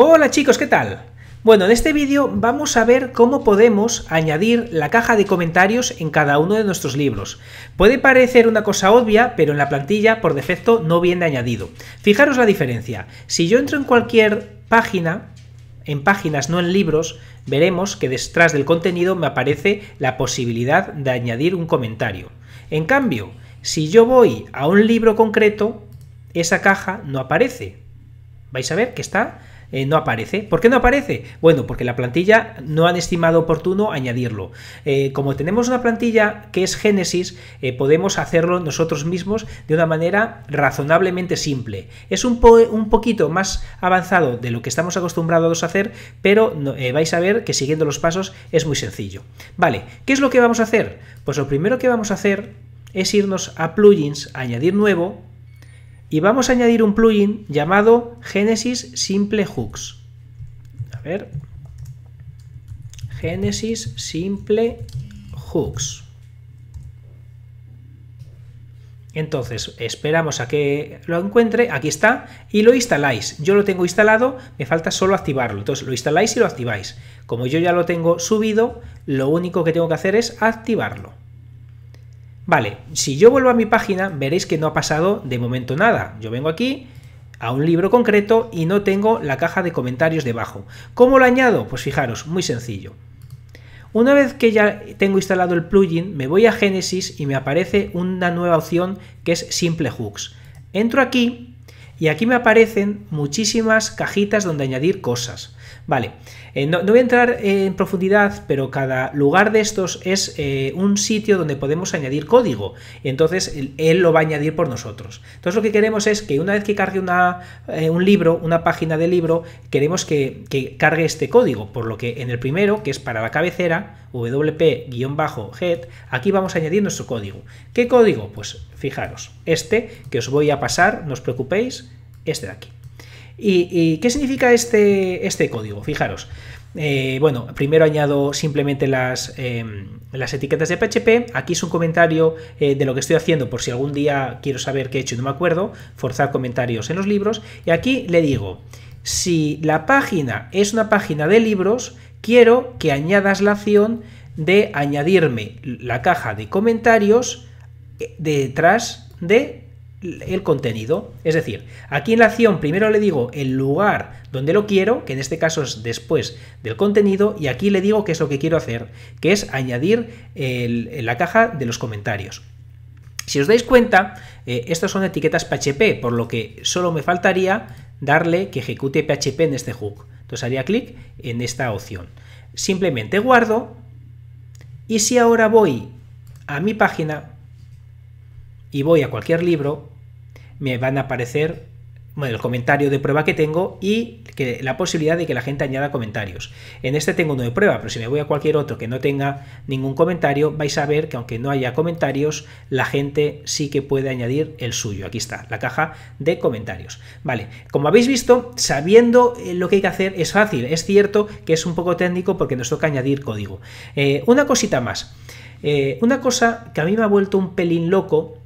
Hola chicos, ¿qué tal? Bueno, en este vídeo vamos a ver cómo podemos añadir la caja de comentarios en cada uno de nuestros libros. Puede parecer una cosa obvia, pero en la plantilla por defecto no viene añadido. Fijaros la diferencia. Si yo entro en cualquier página, en páginas, no en libros, veremos que detrás del contenido me aparece la posibilidad de añadir un comentario. En cambio, si yo voy a un libro concreto, esa caja no aparece. Vais a ver que está eh, no aparece. ¿Por qué no aparece? Bueno, porque la plantilla no han estimado oportuno añadirlo. Eh, como tenemos una plantilla que es Génesis, eh, podemos hacerlo nosotros mismos de una manera razonablemente simple. Es un, un poquito más avanzado de lo que estamos acostumbrados a hacer, pero vais a ver que siguiendo los pasos es muy sencillo. Vale, ¿qué es lo que vamos a hacer? Pues lo primero que vamos a hacer es irnos a plugins, añadir nuevo, y vamos a añadir un plugin llamado Genesis Simple Hooks. A ver. Genesis Simple Hooks. Entonces, esperamos a que lo encuentre, aquí está, y lo instaláis. Yo lo tengo instalado, me falta solo activarlo. Entonces, lo instaláis y lo activáis. Como yo ya lo tengo subido, lo único que tengo que hacer es activarlo. Vale, si yo vuelvo a mi página, veréis que no ha pasado de momento nada. Yo vengo aquí a un libro concreto y no tengo la caja de comentarios debajo. ¿Cómo lo añado? Pues fijaros, muy sencillo. Una vez que ya tengo instalado el plugin, me voy a Genesis y me aparece una nueva opción que es Simple Hooks. Entro aquí y aquí me aparecen muchísimas cajitas donde añadir cosas. Vale, eh, no, voy a entrar en profundidad, pero cada lugar de estos es eh, un sitio donde podemos añadir código. entonces él, lo va a añadir por nosotros. Entonces lo que queremos es que una vez que cargue una, eh, un libro, una página de libro, queremos que, que cargue este código. Por lo que en el primero, que es para la cabecera, wp-head, aquí vamos a añadir nuestro código. ¿Qué código? Pues fijaros, este que os voy a pasar, no os preocupéis, este de aquí. ¿Y, qué significa este, este código? Fijaros, eh, bueno, primero añado simplemente las, em, las, etiquetas de PHP. Aquí es un comentario eh, de lo que estoy haciendo por si algún día quiero saber qué he hecho y no me acuerdo. Forzar comentarios en los libros. Y aquí le digo, si la página es una página de libros, quiero que añadas la acción de añadirme la caja de comentarios eh, detrás de el contenido. Es decir, aquí en la acción primero le digo el lugar donde lo quiero, que en este caso es después del contenido, y aquí le digo qué es lo que quiero hacer, que es añadir la caja de los comentarios. Si os dais cuenta, eh, estas son etiquetas PHP, por lo que solo me faltaría darle que ejecute PHP en este hook. Entonces haría clic en esta opción. Simplemente guardo y si ahora voy a mi página y voy a cualquier libro, me van a aparecer bueno, el comentario de prueba que tengo y que la posibilidad de que la gente añada comentarios. En este tengo uno de prueba, pero si me voy a cualquier otro que no tenga ningún comentario, vais a ver que aunque no haya comentarios, la gente sí que puede añadir el suyo. Aquí está, la caja de comentarios. Vale, como habéis visto, sabiendo eh, lo que hay que hacer es fácil. Es cierto que es un poco técnico porque nos toca añadir código. Eh, una cosita más. Eh, una cosa que a mí me ha vuelto un pelín loco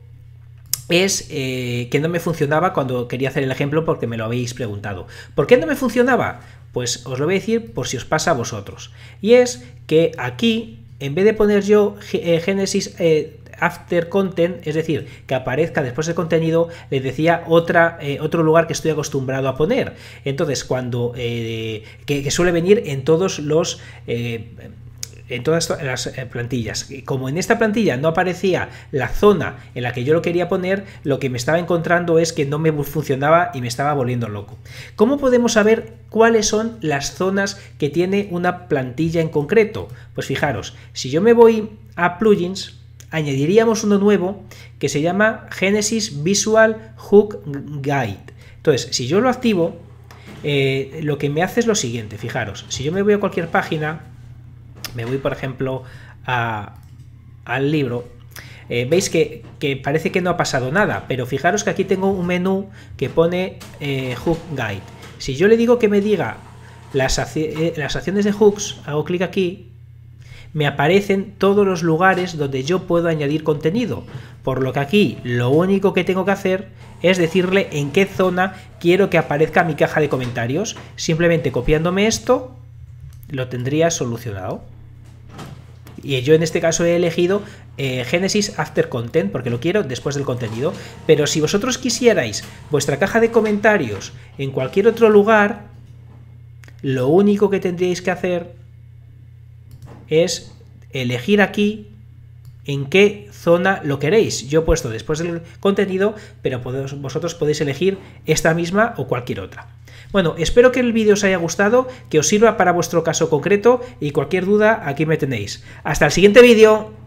es eh, que no me funcionaba cuando quería hacer el ejemplo porque me lo habéis preguntado. ¿Por qué no me funcionaba? Pues os lo voy a decir por si os pasa a vosotros. Y es que aquí, en vez de poner yo eh, Genesis eh, after content, es decir, que aparezca después del contenido, les decía otra, otro lugar que estoy acostumbrado a poner. Entonces, cuando que, suele venir en todos los eh, en todas las eh, plantillas. Como en esta plantilla no aparecía la zona en la que yo lo quería poner, lo que me estaba encontrando es que no me funcionaba y me estaba volviendo loco. ¿Cómo podemos saber cuáles son las zonas que tiene una plantilla en concreto? Pues fijaros, si yo me voy a plugins, añadiríamos uno nuevo que se llama Genesis Visual Hook Guide. Entonces, si yo lo activo, eh, lo que me hace es lo siguiente, fijaros, si yo me voy a cualquier página, me voy, por ejemplo, al libro, eh, veis que, parece que no ha pasado nada, pero fijaros que aquí tengo un menú que pone eh, Hook Guide. Si yo le digo que me diga las, eh, las acciones de hooks, hago clic aquí, me aparecen todos los lugares donde yo puedo añadir contenido. Por lo que aquí lo único que tengo que hacer es decirle en qué zona quiero que aparezca mi caja de comentarios. Simplemente copiándome esto, lo tendría solucionado. Y yo en este caso he elegido eh, Genesis After Content porque lo quiero después del contenido. Pero si vosotros quisierais vuestra caja de comentarios en cualquier otro lugar, lo único que tendríais que hacer es elegir aquí en qué zona lo queréis. Yo he puesto después del contenido, pero vosotros podéis elegir esta misma o cualquier otra. Bueno, espero que el vídeo os haya gustado, que os sirva para vuestro caso concreto y cualquier duda aquí me tenéis. Hasta el siguiente vídeo.